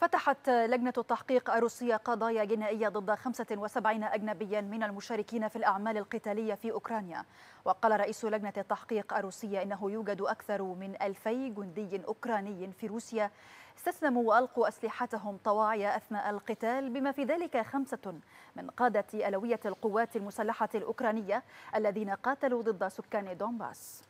فتحت لجنة التحقيق الروسية قضايا جنائية ضد 75 أجنبيا من المشاركين في الأعمال القتالية في أوكرانيا وقال رئيس لجنة التحقيق الروسية إنه يوجد أكثر من 2000 جندي أوكراني في روسيا استسلموا وألقوا أسلحتهم طواعية أثناء القتال بما في ذلك خمسة من قادة ألوية القوات المسلحة الأوكرانية الذين قاتلوا ضد سكان دونباس